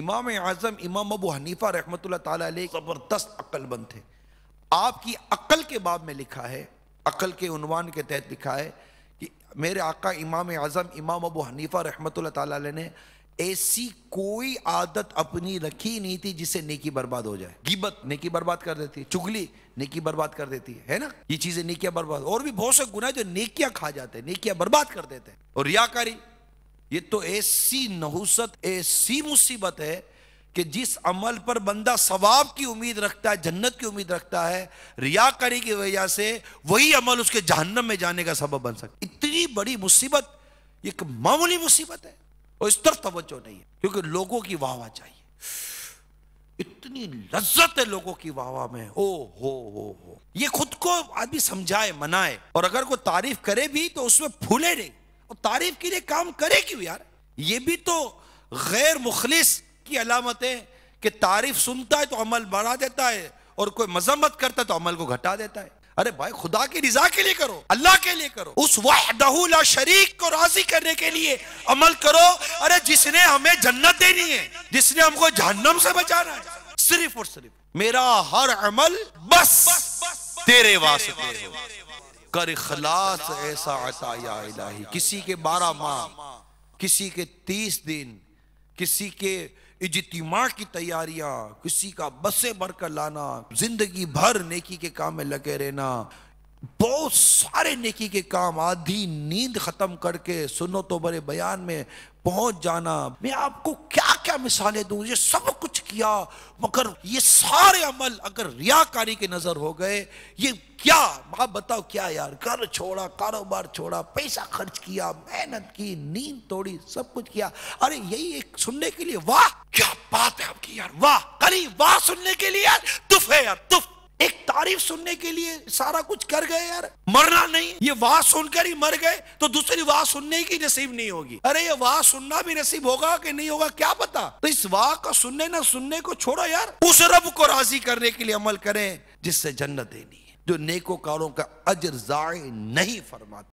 इमाम आज़म इमाम अबू हनीफा रहमत तबरदस्त अक्लबंद थे आपकी अक्ल के बाब में लिखा है अक्ल के उनवान के तहत लिखा है कि मेरे आका इमाम आज़म इमाम अबू हनीफा रहमत ने ऐसी कोई आदत अपनी रखी नहीं थी जिससे नेकी बर्बाद हो जाए गिबत नेकी बर्बाद कर देती है चुगली नेकी बर्बाद कर देती है है ना ये चीज़ें नेकियां बर्बाद और भी बहुत से गुना जो नेकियां खा जाते हैं नेकियां बर्बाद कर देते हैं और रियाकारी ये तो ऐसी नहुसत ऐसी मुसीबत है कि जिस अमल पर बंदा सवाब की उम्मीद रखता है जन्नत की उम्मीद रखता है रियाकारी की वजह से वही अमल उसके जहन्नम में जाने का सबब बन सकता इतनी बड़ी मुसीबत एक मामूली मुसीबत है और इस तरफ तवज्जो नहीं है क्योंकि लोगों की वाह वाह चाहिए इतनी लज्जत है लोगों की वाह में हो हो हो हो ये खुद को आदमी समझाए मनाए और अगर कोई तारीफ करे भी तो उसमें फूले नहीं तारीफ के लिए काम करे क्यों यार ये भी तो गैर मुखलिस की अलामत है कि तारीफ सुनता है तो अमल बढ़ा देता है और कोई मजम्मत करता है तो अमल को घटा देता है अरे भाई खुदा की रिजा के लिए करो अल्लाह के लिए करो उस वाहदहुला शरीक को राजी करने के लिए अमल करो अरे जिसने हमें जन्नत देनी है जिसने हमको जहन्नम से बचाना है सिर्फ और सिर्फ मेरा हर अमल बस, बस, बस, बस तेरे वास्ते कर खलास ऐसा अताया इलाही किसी के बारह माह किसी के तीस दिन किसी के इजतिमा की तैयारियां किसी का बसे भर कर लाना जिंदगी भर नेकी के काम में लगे रहना बहुत सारे नेकी के काम आधी नींद खत्म करके सुनो तो बड़े बयान में पहुंच जाना मैं आपको क्या क्या मिसालें दूं ये सब किया मगर ये सारे अमल अगर रियाकारी की नजर हो गए ये क्या आप बताओ क्या यार घर छोड़ा कारोबार छोड़ा पैसा खर्च किया मेहनत की नींद तोड़ी सब कुछ किया अरे यही एक सुनने के लिए वाह क्या बात है आपकी यार वाह करी वाह सुनने के लिए यार तुफ है यार तुफ तारीफ सुनने के लिए सारा कुछ कर गए यार मरना नहीं ये वाह सुनकर ही मर गए तो दूसरी वाह सुनने की नसीब नहीं होगी अरे ये वाह सुनना भी नसीब होगा कि नहीं होगा क्या पता तो इस वाह का सुनने ना सुनने को छोड़ो यार उस रब को राजी करने के लिए अमल करें जिससे जन्नत देनी है जो नेकोकारों का अजर जाय नहीं फरमाता